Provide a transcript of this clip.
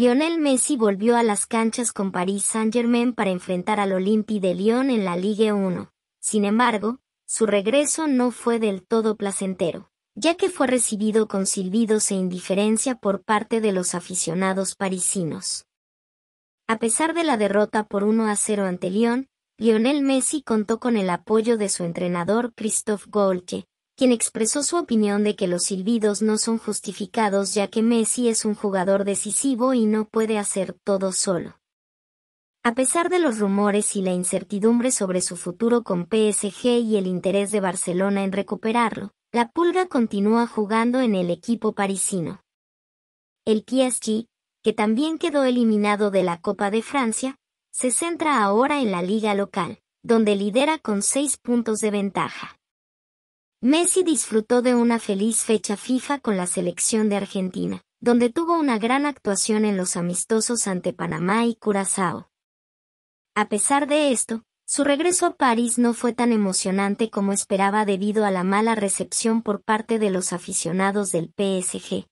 Lionel Messi volvió a las canchas con Paris Saint-Germain para enfrentar al Olympique de Lyon en la Ligue 1. Sin embargo, su regreso no fue del todo placentero, ya que fue recibido con silbidos e indiferencia por parte de los aficionados parisinos. A pesar de la derrota por 1 a 0 ante Lyon, Lionel Messi contó con el apoyo de su entrenador Christophe Golce, quien expresó su opinión de que los silbidos no son justificados ya que Messi es un jugador decisivo y no puede hacer todo solo. A pesar de los rumores y la incertidumbre sobre su futuro con PSG y el interés de Barcelona en recuperarlo, la Pulga continúa jugando en el equipo parisino. El PSG, que también quedó eliminado de la Copa de Francia, se centra ahora en la liga local, donde lidera con seis puntos de ventaja. Messi disfrutó de una feliz fecha FIFA con la selección de Argentina, donde tuvo una gran actuación en los amistosos ante Panamá y Curazao. A pesar de esto, su regreso a París no fue tan emocionante como esperaba debido a la mala recepción por parte de los aficionados del PSG,